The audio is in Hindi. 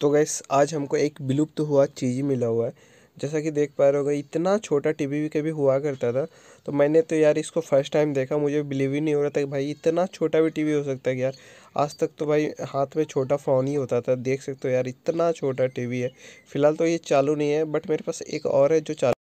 तो गैस आज हमको एक विलुप्त हुआ चीज़ मिला हुआ है जैसा कि देख पा रहे हो इतना छोटा टी वी कभी हुआ करता था तो मैंने तो यार इसको फर्स्ट टाइम देखा मुझे बिलीव ही नहीं हो रहा था कि भाई इतना छोटा भी टीवी हो सकता है कि यार आज तक तो भाई हाथ में छोटा फ़ोन ही होता था देख सकते हो यार इतना छोटा टीवी है फ़िलहाल तो ये चालू नहीं है बट मेरे पास एक और है जो चालू